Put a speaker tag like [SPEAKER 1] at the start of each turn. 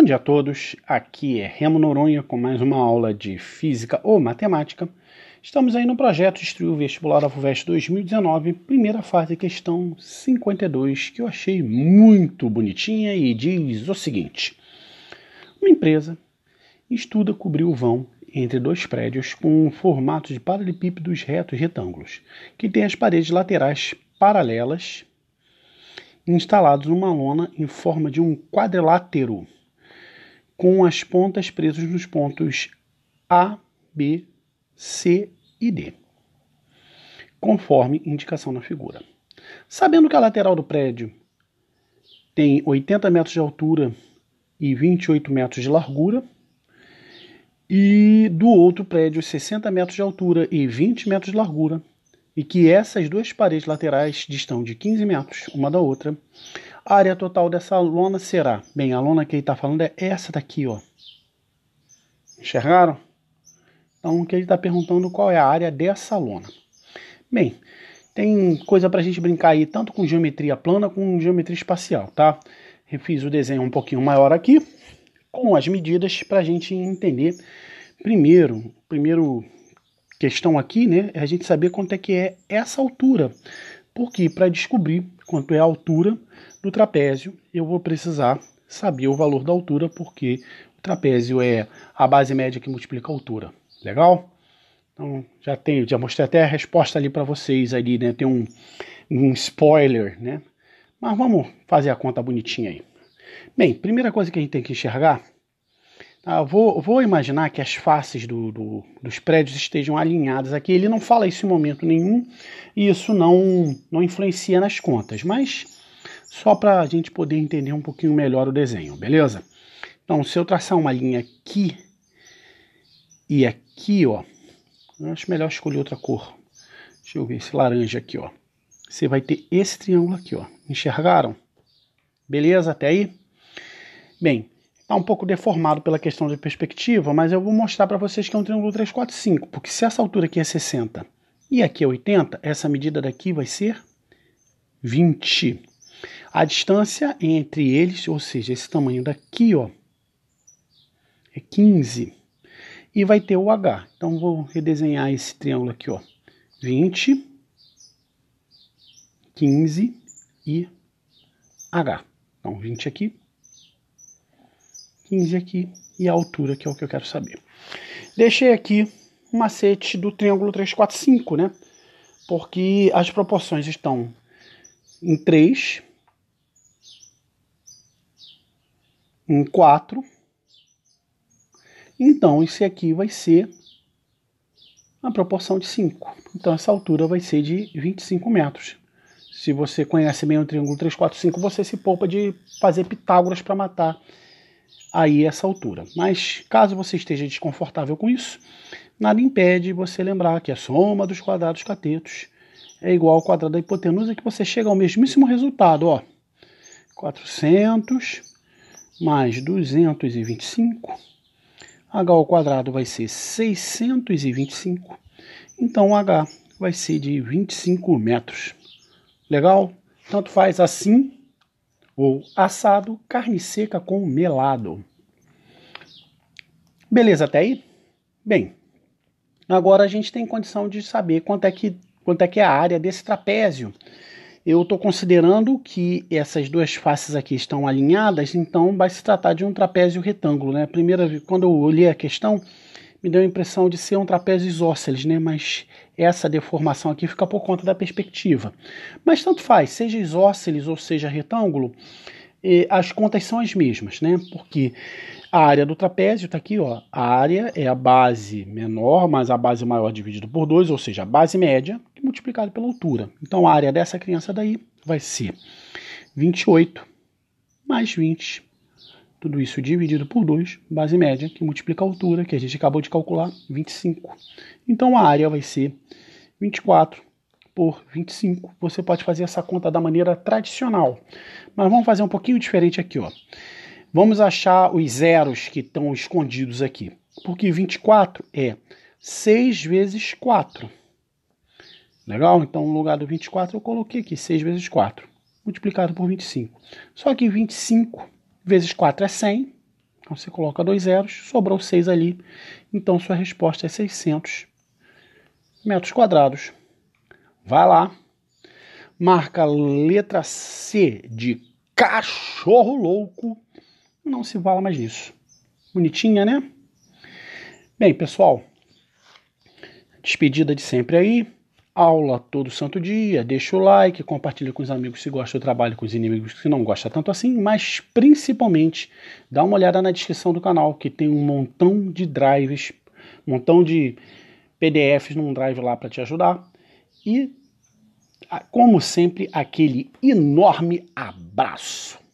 [SPEAKER 1] Bom dia a todos, aqui é Remo Noronha com mais uma aula de Física ou Matemática. Estamos aí no projeto Instruir o Vestibular da FUVEST 2019, primeira fase, questão 52, que eu achei muito bonitinha e diz o seguinte. Uma empresa estuda cobrir o vão entre dois prédios com um formato de paralelepípedos retos retângulos, que tem as paredes laterais paralelas instalados numa lona em forma de um quadrilátero com as pontas presas nos pontos A, B, C e D, conforme indicação na figura. Sabendo que a lateral do prédio tem 80 metros de altura e 28 metros de largura, e do outro prédio 60 metros de altura e 20 metros de largura, e que essas duas paredes laterais distam de 15 metros uma da outra, a área total dessa lona será, bem, a lona que ele está falando é essa daqui, ó. Enxergaram? Então, o que ele está perguntando qual é a área dessa lona. Bem, tem coisa para a gente brincar aí, tanto com geometria plana como geometria espacial, tá? Eu fiz o desenho um pouquinho maior aqui, com as medidas para a gente entender. Primeiro, primeiro questão aqui, né, é a gente saber quanto é que é essa altura, porque para descobrir quanto é a altura do trapézio. Eu vou precisar saber o valor da altura, porque o trapézio é a base média que multiplica a altura. Legal? Então, já tenho, já mostrei até a resposta ali para vocês ali, né? Tem um, um spoiler, né? Mas vamos fazer a conta bonitinha aí. Bem, primeira coisa que a gente tem que enxergar ah, vou, vou, imaginar que as faces do, do, dos prédios estejam alinhadas aqui. Ele não fala isso em momento nenhum e isso não, não influencia nas contas, mas só para a gente poder entender um pouquinho melhor o desenho, beleza? Então, se eu traçar uma linha aqui e aqui, ó, acho melhor escolher outra cor. Deixa eu ver esse laranja aqui, ó. Você vai ter esse triângulo aqui, ó. Enxergaram? Beleza até aí? Bem, Está um pouco deformado pela questão de perspectiva, mas eu vou mostrar para vocês que é um triângulo 345, porque se essa altura aqui é 60 e aqui é 80, essa medida daqui vai ser 20. A distância entre eles, ou seja, esse tamanho daqui, ó, é 15. E vai ter o H. Então vou redesenhar esse triângulo aqui, ó. 20, 15 e H. Então 20 aqui, 15 aqui e a altura, que é o que eu quero saber. Deixei aqui um macete do triângulo 345, né? Porque as proporções estão em 3, em 4. Então, esse aqui vai ser a proporção de 5. Então, essa altura vai ser de 25 metros. Se você conhece bem o triângulo 345, você se poupa de fazer Pitágoras para matar aí essa altura. Mas caso você esteja desconfortável com isso, nada impede você lembrar que a soma dos quadrados catetos é igual ao quadrado da hipotenusa, que você chega ao mesmíssimo resultado, ó. 400 mais 225, h ao quadrado vai ser 625, então h vai ser de 25 metros. Legal? Tanto faz assim ou assado, carne seca com melado. Beleza até aí? Bem, agora a gente tem condição de saber quanto é que, quanto é, que é a área desse trapézio. Eu estou considerando que essas duas faces aqui estão alinhadas, então vai se tratar de um trapézio retângulo. Né? Primeira, quando eu olhei a questão, me deu a impressão de ser um trapézio isósceles, né? mas essa deformação aqui fica por conta da perspectiva. Mas tanto faz, seja isósceles ou seja retângulo, eh, as contas são as mesmas, né? Porque a área do trapézio está aqui, ó. A área é a base menor mais a base maior dividido por 2, ou seja, a base média multiplicado pela altura. Então a área dessa criança daí vai ser 28 mais 20 tudo isso dividido por 2, base média, que multiplica a altura, que a gente acabou de calcular, 25. Então a área vai ser 24 por 25. Você pode fazer essa conta da maneira tradicional. Mas vamos fazer um pouquinho diferente aqui. Ó. Vamos achar os zeros que estão escondidos aqui. Porque 24 é 6 vezes 4. Legal? Então, no lugar do 24, eu coloquei aqui 6 vezes 4, multiplicado por 25. Só que 25 vezes 4 é 100, então você coloca dois zeros, sobrou 6 ali, então sua resposta é 600 metros quadrados. Vai lá, marca letra C de cachorro louco, não se fala mais nisso. Bonitinha, né? Bem, pessoal, despedida de sempre aí aula todo santo dia, deixa o like, compartilha com os amigos se gosta do trabalho, com os inimigos que não gosta tanto assim, mas principalmente dá uma olhada na descrição do canal que tem um montão de drives, um montão de PDFs num drive lá para te ajudar. E como sempre aquele enorme abraço.